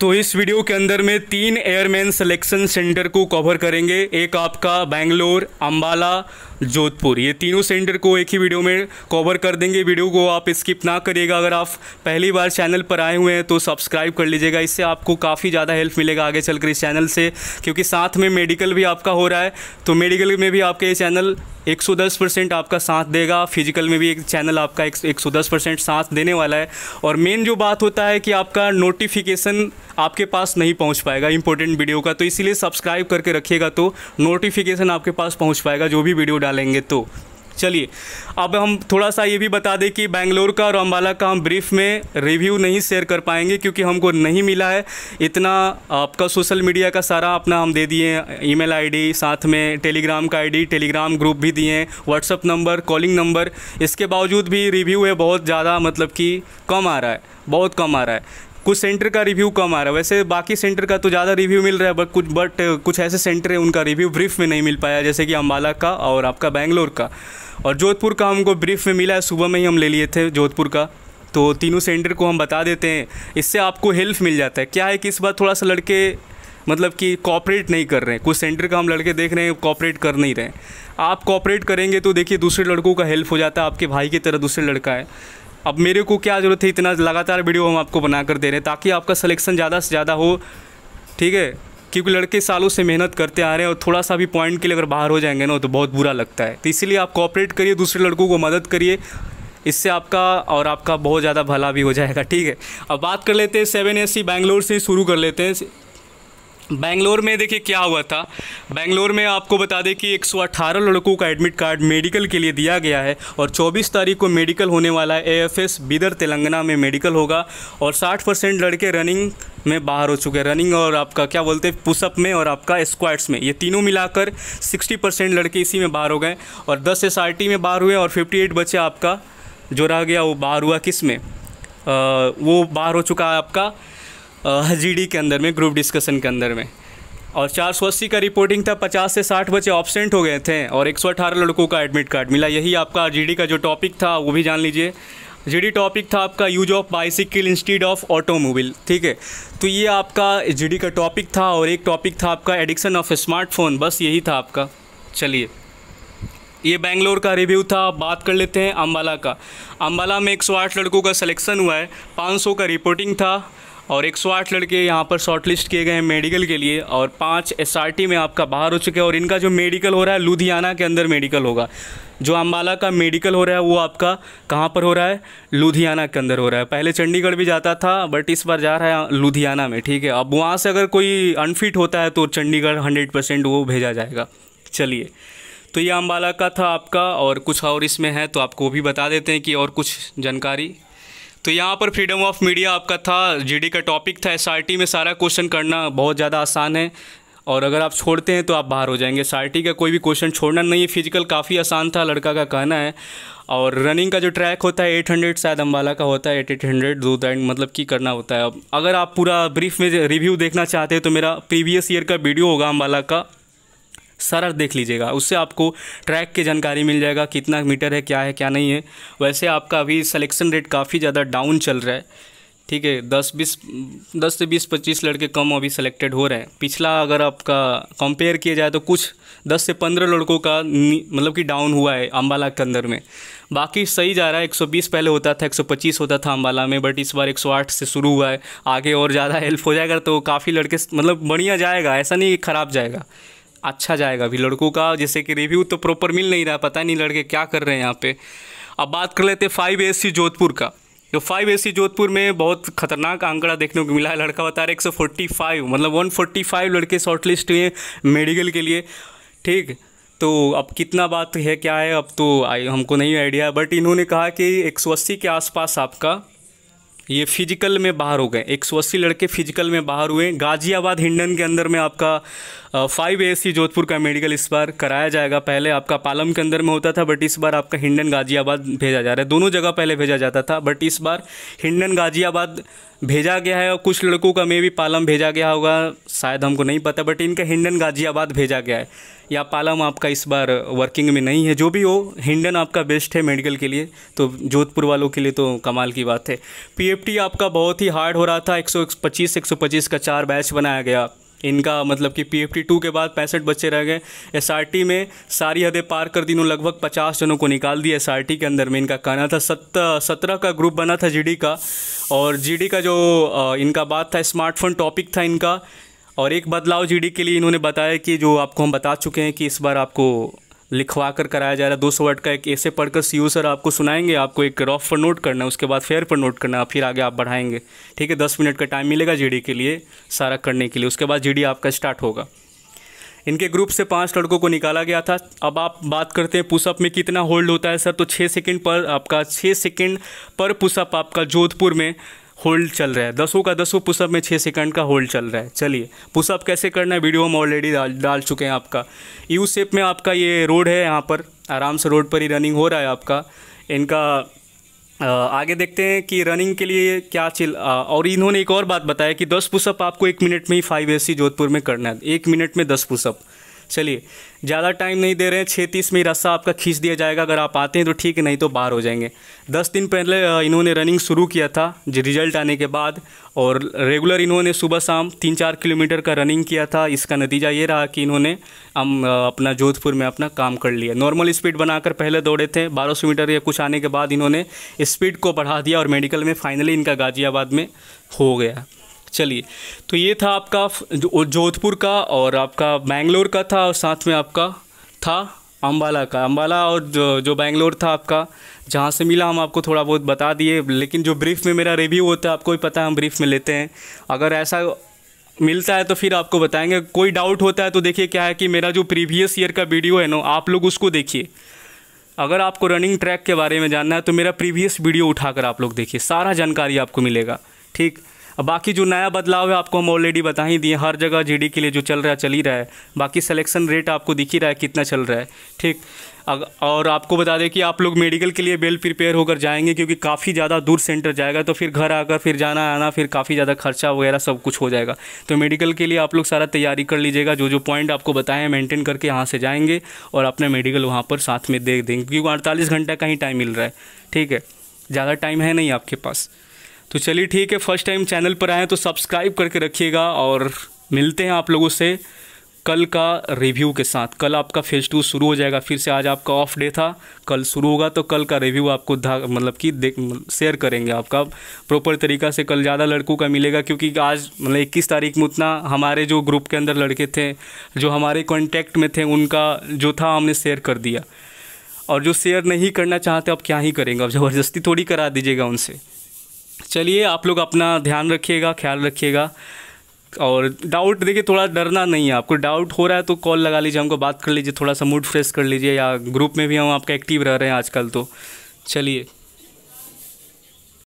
तो इस वीडियो के अंदर में तीन एयरमैन सिलेक्शन सेंटर को कवर करेंगे एक आपका बेंगलोर अंबाला जोधपुर ये तीनों सेंटर को एक ही वीडियो में कवर कर देंगे वीडियो को आप स्किप ना करिएगा अगर आप पहली बार चैनल पर आए हुए हैं तो सब्सक्राइब कर लीजिएगा इससे आपको काफ़ी ज़्यादा हेल्प मिलेगा आगे चलकर इस चैनल से क्योंकि साथ में मेडिकल भी आपका हो रहा है तो मेडिकल में भी आपके ये चैनल 110 परसेंट आपका साथ देगा फिजिकल में भी एक चैनल आपका एक 110 परसेंट साथ देने वाला है और मेन जो बात होता है कि आपका नोटिफिकेशन आपके पास नहीं पहुंच पाएगा इंपॉर्टेंट वीडियो का तो इसीलिए सब्सक्राइब करके रखिएगा तो नोटिफिकेशन आपके पास पहुंच पाएगा जो भी वीडियो डालेंगे तो चलिए अब हम थोड़ा सा ये भी बता दें कि बेंगलोर का और अम्बाला का हम ब्रीफ में रिव्यू नहीं शेयर कर पाएंगे क्योंकि हमको नहीं मिला है इतना आपका सोशल मीडिया का सारा अपना हम दे दिए हैं ईमेल आईडी साथ में टेलीग्राम का आईडी टेलीग्राम ग्रुप भी दिए हैं व्हाट्सअप नंबर कॉलिंग नंबर इसके बावजूद भी रिव्यू है बहुत ज़्यादा मतलब कि कम आ रहा है बहुत कम आ रहा है कुछ सेंटर का रिव्यू कम आ रहा है वैसे बाकी सेंटर का तो ज़्यादा रिव्यू मिल रहा है बट कुछ बट कुछ ऐसे सेंटर है उनका रिव्यू ब्रीफ में नहीं मिल पाया जैसे कि अम्बाला का और आपका बैंगलोर का और जोधपुर का हमको ब्रीफ में मिला है सुबह में ही हम ले लिए थे जोधपुर का तो तीनों सेंटर को हम बता देते हैं इससे आपको हेल्प मिल जाता है क्या है कि इस बार थोड़ा सा लड़के मतलब कि कॉपरेट नहीं कर रहे हैं कुछ सेंटर का हम लड़के देख रहे हैं कॉपरेट कर नहीं रहे हैं आप कॉपरेट करेंगे तो देखिए दूसरे लड़कों का हेल्प हो जाता है आपके भाई की तरह दूसरे लड़का है अब मेरे को क्या ज़रूरत है इतना लगातार वीडियो हम आपको बना कर दे रहे हैं ताकि आपका सलेक्शन ज़्यादा से ज़्यादा हो ठीक है क्योंकि लड़के सालों से मेहनत करते आ रहे हैं और थोड़ा सा भी पॉइंट के लिए अगर बाहर हो जाएंगे ना तो बहुत बुरा लगता है तो इसीलिए आप कॉपरेट करिए दूसरे लड़कों को मदद करिए इससे आपका और आपका बहुत ज़्यादा भला भी हो जाएगा ठीक है अब बात कर लेते हैं सेवन एस सी बैंगलोर से शुरू कर लेते हैं बैंगलोर में देखिए क्या हुआ था बेंगलोर में आपको बता दें कि 118 लड़कों का एडमिट कार्ड मेडिकल के लिए दिया गया है और 24 तारीख को मेडिकल होने वाला है एएफएस बिदर तेलंगाना में मेडिकल होगा और 60 परसेंट लड़के रनिंग में बाहर हो चुके हैं रनिंग और आपका क्या बोलते हैं पुशअप में और आपका स्क्वाड्स में ये तीनों मिलाकर 60 परसेंट लड़के इसी में बाहर हो गए और दस एस में बाहर हुए और फिफ्टी बच्चे आपका जो रह गया वो बाहर हुआ किस में आ, वो बाहर हो चुका है आपका जी के अंदर में ग्रुप डिस्कशन के अंदर में और चार सौ अस्सी का रिपोर्टिंग था पचास से साठ बच्चे ऑब्सेंट हो गए थे और एक सौ अठारह लड़कों का एडमिट कार्ड मिला यही आपका डी का जो टॉपिक था वो भी जान लीजिए जीडी टॉपिक था आपका use of bicycle instead of automobile ठीक है तो ये आपका जीडी का टॉपिक था और एक टॉपिक था आपका एडिक्शन ऑफ स्मार्टफोन बस यही था आपका चलिए ये बेंगलोर का रिव्यू था बात कर लेते हैं अम्बाला का अम्बाला में 108 लड़कों का सिलेक्शन हुआ है 500 का रिपोर्टिंग था और 108 लड़के यहाँ पर शॉर्टलिस्ट किए गए हैं मेडिकल के लिए और पाँच एस में आपका बाहर हो चुके हैं और इनका जो मेडिकल हो रहा है लुधियाना के अंदर मेडिकल होगा जो अम्बाला का मेडिकल हो रहा है वो आपका कहाँ पर हो रहा है लुधियाना के अंदर हो रहा है पहले चंडीगढ़ भी जाता था बट इस बार जा रहा है लुधियाना में ठीक है अब वहाँ से अगर कोई अनफिट होता है तो चंडीगढ़ हंड्रेड परसेंट वो भेजा जाएगा चलिए तो ये अम्बाला का था आपका और कुछ और इसमें है तो आपको भी बता देते हैं कि और कुछ जानकारी तो यहाँ पर फ्रीडम ऑफ मीडिया आपका था जीडी का टॉपिक था एस में सारा क्वेश्चन करना बहुत ज़्यादा आसान है और अगर आप छोड़ते हैं तो आप बाहर हो जाएंगे एस का कोई भी क्वेश्चन छोड़ना नहीं है फिजिकल काफ़ी आसान था लड़का का कहना है और रनिंग का जो ट्रैक होता है 800 शायद अम्बाला का होता है 8800 दो दैन मतलब कि करना होता है अब अगर आप पूरा ब्रीफ में रिव्यू देखना चाहते हैं तो मेरा प्रीवियस ईयर का वीडियो होगा अम्बाला का सारा देख लीजिएगा उससे आपको ट्रैक की जानकारी मिल जाएगा कितना मीटर है क्या है क्या नहीं है वैसे आपका अभी सलेक्शन रेट काफ़ी ज़्यादा डाउन चल रहा है ठीक है दस बीस दस से बीस पच्चीस लड़के कम अभी सेलेक्टेड हो रहे हैं पिछला अगर आपका कंपेयर किया जाए तो कुछ दस से पंद्रह लड़कों का मतलब कि डाउन हुआ है अम्बाला के अंदर में बाकी सही जा रहा है एक सौ बीस पहले होता था एक सौ पच्चीस होता था अम्बाला में बट इस बार एक सौ आठ से शुरू हुआ है आगे और ज़्यादा हेल्प हो जाएगा तो काफ़ी लड़के मतलब बढ़िया जाएगा ऐसा नहीं खराब जाएगा अच्छा जाएगा अभी लड़कों का जैसे कि रिव्यू तो प्रॉपर मिल नहीं रहा पता नहीं लड़के क्या कर रहे हैं यहाँ पे अब बात कर लेते हैं फाइव ए जोधपुर का जो फाइव ए जोधपुर में बहुत खतरनाक आंकड़ा देखने को मिला है लड़का बता सौ फोर्टी मतलब एक मतलब फाइव लड़के शॉर्ट लिस्ट हुए मेडिकल के लिए ठीक तो अब कितना बात है क्या है अब तो आई हमको नहीं आइडिया बट इन्होंने कहा कि 180 के आसपास आपका ये फिजिकल में बाहर हो गए 180 लड़के फिजिकल में बाहर हुए गाजियाबाद हिंडन के अंदर में आपका फाइव ए जोधपुर का मेडिकल इस बार कराया जाएगा पहले आपका पालम के अंदर में होता था बट इस बार आपका हिंडन गाजियाबाद भेजा जा रहा है दोनों जगह पहले भेजा जाता था बट इस बार हिंडन गाजियाबाद भेजा गया है और कुछ लड़कों का मे भी पालम भेजा गया होगा शायद हमको नहीं पता बट इनका हिंडन गाजियाबाद भेजा गया है या पालम आपका इस बार वर्किंग में नहीं है जो भी हो हिंडन आपका बेस्ट है मेडिकल के लिए तो जोधपुर वालों के लिए तो कमाल की बात है पीएफटी आपका बहुत ही हार्ड हो रहा था 125 125 का चार बैच बनाया गया इनका मतलब कि पी एफ टी टू के बाद पैंसठ बच्चे रह गए एस आर टी में सारी हदें पार कर दिनों लगभग पचास जनों को निकाल दिया एस आर टी के अंदर में इनका कहना था सत्तर सत्रह का ग्रुप बना था जी डी का और जी डी का जो इनका बात था स्मार्टफोन टॉपिक था इनका और एक बदलाव जीडी के लिए इन्होंने बताया कि जो आपको हम बता चुके हैं कि इस बार आपको लिखवा कर कराया जा रहा है दो सौ वर्ड का एक ऐसे पढ़कर सी सर आपको सुनाएंगे आपको एक रॉफ पर नोट करना है उसके बाद फेयर पर नोट करना है फिर आगे आप बढ़ाएंगे ठीक है दस मिनट का टाइम मिलेगा जी के लिए सारा करने के लिए उसके बाद जी आपका स्टार्ट होगा इनके ग्रुप से पांच लड़कों को निकाला गया था अब आप बात करते हैं पुशअप में कितना होल्ड होता है सर तो छः सेकंड पर आपका छः सेकंड पर पुशअप आपका जोधपुर में होल्ड चल रहा है दसों का दसों पुशअप में छः सेकंड का होल्ड चल रहा है चलिए पुशअप कैसे करना है वीडियो हम ऑलरेडी डाल डाल चुके हैं आपका यू सेप में आपका ये रोड है यहाँ पर आराम से रोड पर ही रनिंग हो रहा है आपका इनका आगे देखते हैं कि रनिंग के लिए क्या चिल और इन्होंने एक और बात बताया कि दस पुशअप आपको एक मिनट में ही फाइव ए जोधपुर में करना है एक मिनट में दस पुशअप चलिए ज़्यादा टाइम नहीं दे रहे हैं छः तीस में रास्ता आपका खींच दिया जाएगा अगर आप आते हैं तो ठीक है नहीं तो बाहर हो जाएंगे दस दिन पहले इन्होंने रनिंग शुरू किया था रिजल्ट आने के बाद और रेगुलर इन्होंने सुबह शाम तीन चार किलोमीटर का रनिंग किया था इसका नतीजा ये रहा कि इन्होंने हम अपना जोधपुर में अपना काम कर लिया नॉर्मल स्पीड बनाकर पहले दौड़े थे सौ मीटर या कुछ आने के बाद इन्होंने स्पीड को बढ़ा दिया और मेडिकल में फाइनली इनका गाज़ियाबाद में हो गया चलिए तो ये था आपका जोधपुर का और आपका बैंगलोर का था और साथ में आपका था अम्बाला का अम्बाला और जो जो बैंगलोर था आपका जहाँ से मिला हम आपको थोड़ा बहुत बता दिए लेकिन जो ब्रीफ में मेरा रिव्यू होता है आपको भी पता है हम ब्रीफ में लेते हैं अगर ऐसा मिलता है तो फिर आपको बताएंगे कोई डाउट होता है तो देखिए क्या है कि मेरा जो प्रीवियस ईयर का वीडियो है ना आप लोग उसको देखिए अगर आपको रनिंग ट्रैक के बारे में जानना है तो मेरा प्रीवियस वीडियो उठाकर आप लोग देखिए सारा जानकारी आपको मिलेगा ठीक बाकी जो नया बदलाव है आपको हम ऑलरेडी बता ही दिए हर जगह जीडी के लिए जो चल रहा है चल ही रहा है बाकी सिलेक्शन रेट आपको दिख ही रहा है कितना चल रहा है ठीक और आपको बता दें कि आप लोग मेडिकल के लिए बेल प्रिपेयर होकर जाएंगे क्योंकि काफ़ी ज़्यादा दूर सेंटर जाएगा तो फिर घर आकर फिर जाना आना फिर काफ़ी ज़्यादा खर्चा वगैरह सब कुछ हो जाएगा तो मेडिकल के लिए आप लोग सारा तैयारी कर लीजिएगा जो जो पॉइंट आपको बताएं मेंटेन करके यहाँ से जाएंगे और अपना मेडिकल वहाँ पर साथ में देख देंगे क्योंकि अड़तालीस घंटा का ही टाइम मिल रहा है ठीक है ज़्यादा टाइम है नहीं आपके पास तो चलिए ठीक है फर्स्ट टाइम चैनल पर आए तो सब्सक्राइब करके रखिएगा और मिलते हैं आप लोगों से कल का रिव्यू के साथ कल आपका फेज टू शुरू हो जाएगा फिर से आज आपका ऑफ डे था कल शुरू होगा तो कल का रिव्यू आपको मतलब कि देख शेयर करेंगे आपका प्रॉपर तरीका से कल ज़्यादा लड़कों का मिलेगा क्योंकि आज मतलब इक्कीस तारीख में उतना हमारे जो ग्रुप के अंदर लड़के थे जो हमारे कॉन्टैक्ट में थे उनका जो था हमने शेयर कर दिया और जो शेयर नहीं करना चाहते अब क्या ही करेंगे अब ज़बरदस्ती थोड़ी करा दीजिएगा उनसे चलिए आप लोग अपना ध्यान रखिएगा ख्याल रखिएगा और डाउट देखिए थोड़ा डरना नहीं है आपको डाउट हो रहा है तो कॉल लगा लीजिए हमको बात कर लीजिए थोड़ा सा मूड फ्रेश कर लीजिए या ग्रुप में भी हम आपका एक्टिव रह रहे हैं आजकल तो चलिए